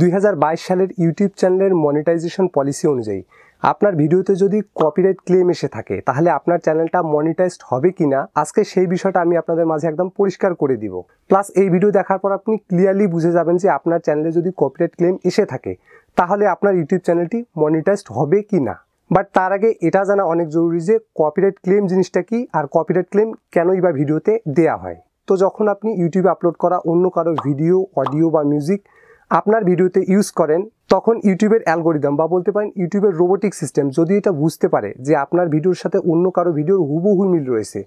দুই সালের ইউটিউব চ্যানেলের মনিটাইজেশন পলিসি অনুযায়ী আপনার ভিডিওতে যদি কপিরাইট ক্লেম এসে থাকে তাহলে আপনার চ্যানেলটা মনিটাইজড হবে কি না আজকে সেই বিষয়টা আমি আপনাদের মাঝে একদম পরিষ্কার করে দিব প্লাস এই ভিডিও দেখার পর আপনি ক্লিয়ারলি বুঝে যাবেন যে আপনার চ্যানেলে যদি কপিরাইট ক্লেম এসে থাকে তাহলে আপনার ইউটিউব চ্যানেলটি মনিটাইজড হবে কি না বাট তার আগে এটা জানা অনেক জরুরি যে কপিরাইট ক্লেম জিনিসটা কি আর কপিরাইট ক্লেম কেনই বা ভিডিওতে দেয়া হয় তো যখন আপনি ইউটিউবে আপলোড করা অন্য কারো ভিডিও অডিও বা মিউজিক আপনার ভিডিওতে ইউজ করেন তখন ইউটিউবের অ্যালগোরিদম বা বলতে পারেন ইউটিউবের রোবোটিক সিস্টেম যদি এটা বুঝতে পারে যে আপনার ভিডিওর সাথে অন্য কারো ভিডিওর হুবহু মিল রয়েছে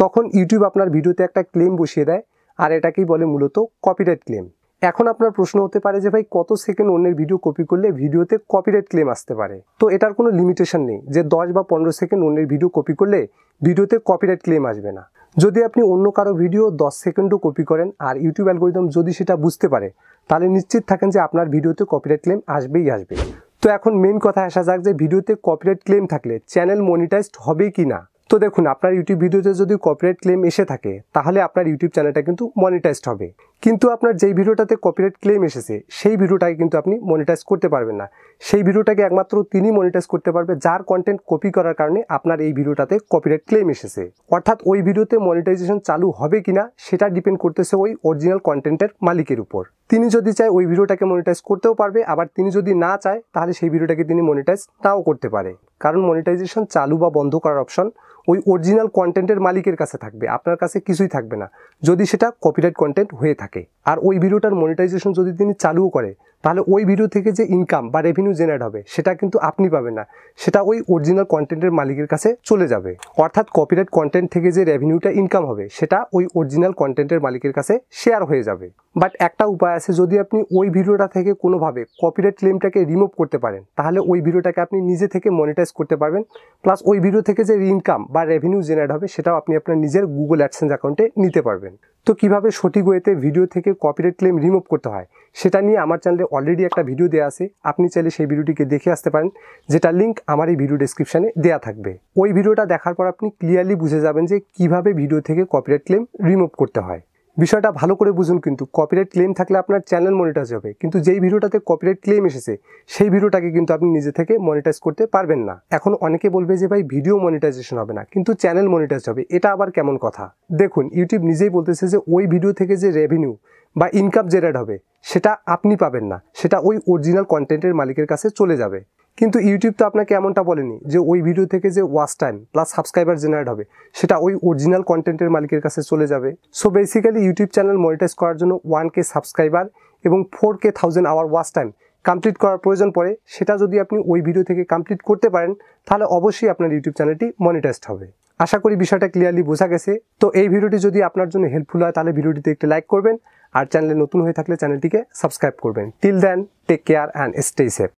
তখন ইউটিউব আপনার ভিডিওতে একটা ক্লেম বসিয়ে দেয় আর এটাকেই বলে মূলত কপিরাইট ক্লেম এখন আপনার প্রশ্ন হতে পারে যে ভাই কত সেকেন্ড অন্যের ভিডিও কপি করলে ভিডিওতে কপিরাইট ক্লেম আসতে পারে তো এটার কোনো লিমিটেশন নেই যে দশ বা পনেরো সেকেন্ড অন্যের ভিডিও কপি করলে ভিডিওতে কপিরাইট ক্লেম আসবে না যদি আপনি অন্য কারো ভিডিও দশ সেকেন্ডও কপি করেন আর ইউটিউব অ্যালগোরিদম যদি সেটা বুঝতে পারে তাহলে নিশ্চিত থাকেন যে আপনার ভিডিওতে কপিরাইট ক্লেম আসবেই আসবে তো এখন মেন কথা আসা যাক যে ভিডিওতে কপিরাইট ক্লেম থাকলে চ্যানেল মনিটাইজড হবে কি না তো দেখুন আপনার ইউটিউব ভিডিওতে যদি কপিরাইট ক্লেম এসে থাকে তাহলে আপনার ইউটিউব চ্যানেলটা কিন্তু মনিটাইজড হবে কিন্তু আপনার যেই ভিডিওটাতে কপিরাইট ক্লেম এসেছে সেই ভিডিওটাকে কিন্তু আপনি মনিটাইজ করতে পারবেন না সেই ভিডিওটাকে একমাত্র তিনি মনিটাইজ করতে পারবে যার কন্টেন্ট কপি করার কারণে আপনার এই ভিডিওটাতে কপিরাইট ক্লেম এসেছে অর্থাৎ ওই ভিডিওতে মনিটাইজেশন চালু হবে কিনা সেটা ডিপেন্ড করতেছে ওই অরিজিনাল কন্টেন্টের মালিকের উপর তিনি যদি চায় ওই ভিডিওটাকে মনিটাইজ করতেও পারবে আবার তিনি যদি না চায় তাহলে সেই ভিডিওটাকে তিনি মনিটাইজ নাও করতে পারে কারণ মনিটাইজেশন চালু বা বন্ধ করার অপশন ওই অরিজিনাল কন্টেন্টের মালিকের কাছে থাকবে আপনার কাছে কিছুই থাকবে না যদি সেটা কপিরাইট কন্টেন্ট হয়ে থাকে থাকে আর ওই ভিডিওটার মনিটাইজেশন যদি তিনি চালুও করে তাহলে ওই ভিডিও থেকে যে ইনকাম বা রেভিনিউ জেনারেট হবে সেটা কিন্তু আপনি পাবেন না সেটা ওই অরিজিনাল কন্টেন্টের মালিকের কাছে চলে যাবে অর্থাৎ কপিরাইট কন্টেন্ট থেকে যে রেভিনিউটা ইনকাম হবে সেটা ওই অরিজিনাল কন্টেন্টের মালিকের কাছে শেয়ার হয়ে যাবে বাট একটা উপায় আছে যদি আপনি ওই ভিডিওটা থেকে কোনোভাবে কপিরাইট ক্লেমটাকে রিমুভ করতে পারেন তাহলে ওই ভিডিওটাকে আপনি নিজে থেকে মনিটাইজ করতে পারবেন প্লাস ওই ভিডিও থেকে যে ইনকাম বা রেভিনিউ জেনারেট হবে সেটাও আপনি আপনার নিজের গুগল অ্যাডসেন্স অ্যাকাউন্টে নিতে পারবেন তো কিভাবে সঠিক ওয়েতে ভিডিও থেকে কপিরাইট ক্লেম রিমুভ করতে হয় সেটা নিয়ে আমার চ্যানেলে অলরেডি একটা ভিডিও দেওয়া আছে আপনি চাইলে সেই ভিডিওটিকে দেখে আসতে পারেন যেটা লিঙ্ক আমার এই ভিডিও ডিসক্রিপশানে দেওয়া থাকবে ওই ভিডিওটা দেখার পর আপনি ক্লিয়ারলি বুঝে যাবেন যে কিভাবে ভিডিও থেকে কপিরাইট ক্লেম রিমুভ করতে হয় বিষয়টা ভালো করে বুঝুন কিন্তু কপিরাইট ক্লেম থাকলে আপনার চ্যানেল মনিটাইজ হবে কিন্তু যেই ভিডিওটাতে কপিরাইট ক্লেম এসেছে সেই ভিডিওটাকে কিন্তু আপনি নিজে থেকে মনিটাইজ করতে পারবেন না এখন অনেকে বলবে যে ভাই ভিডিও মনিটাইজেশন হবে না কিন্তু চ্যানেল মনিটাইজ হবে এটা আবার কেমন কথা দেখুন ইউটিউব নিজেই বলতেছে যে ওই ভিডিও থেকে যে রেভিনিউ বা ইনকাম জেনারেট হবে সেটা আপনি পাবেন না সেটা ওই অরিজিনাল কন্টেন্টের মালিকের কাছে চলে যাবে কিন্তু ইউটিউব তো আপনাকে এমনটা বলেনি যে ওই ভিডিও থেকে যে watch time plus subscriber generate হবে সেটা ওই অরিজিনাল কন্টেন্টের মালিকের কাছে চলে যাবে so basically YouTube channel monetize করার জন্য ওয়ান কে সাবস্ক্রাইবার এবং four K thousand hour watch time complete করার প্রয়োজন পড়ে সেটা যদি আপনি ওই ভিডিও থেকে কমপ্লিট করতে পারেন তাহলে অবশ্যই আপনার ইউটিউব চ্যানেলটি মনিটাইজড হবে আশা করি বিষয়টা ক্লিয়ারলি বোঝা গেছে তো এই ভিডিওটি যদি আপনার জন্য হেল্পফুল হয় তাহলে ভিডিওটিতে একটি লাইক করবেন আর চ্যানেলে নতুন হয়ে থাকলে চ্যানেলটিকে সাবস্ক্রাইব করবেন till then take care and stay safe